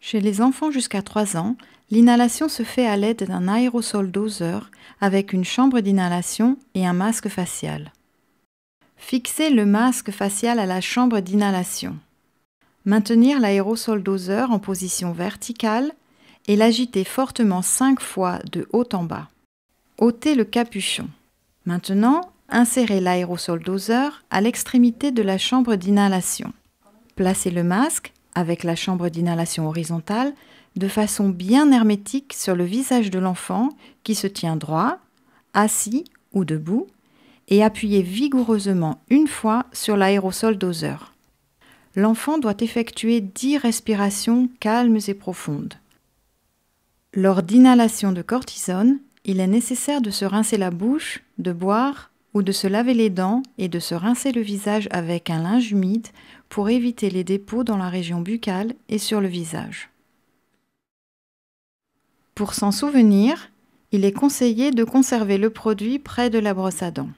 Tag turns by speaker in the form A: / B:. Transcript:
A: Chez les enfants jusqu'à 3 ans, l'inhalation se fait à l'aide d'un aérosol doseur avec une chambre d'inhalation et un masque facial. Fixez le masque facial à la chambre d'inhalation. Maintenir l'aérosol doseur en position verticale et l'agiter fortement 5 fois de haut en bas. ôtez le capuchon. Maintenant, insérez l'aérosol doseur à l'extrémité de la chambre d'inhalation. Placez le masque avec la chambre d'inhalation horizontale, de façon bien hermétique sur le visage de l'enfant qui se tient droit, assis ou debout, et appuyez vigoureusement une fois sur l'aérosol doseur. L'enfant doit effectuer 10 respirations calmes et profondes. Lors d'inhalation de cortisone, il est nécessaire de se rincer la bouche, de boire ou de se laver les dents et de se rincer le visage avec un linge humide pour éviter les dépôts dans la région buccale et sur le visage. Pour s'en souvenir, il est conseillé de conserver le produit près de la brosse à dents.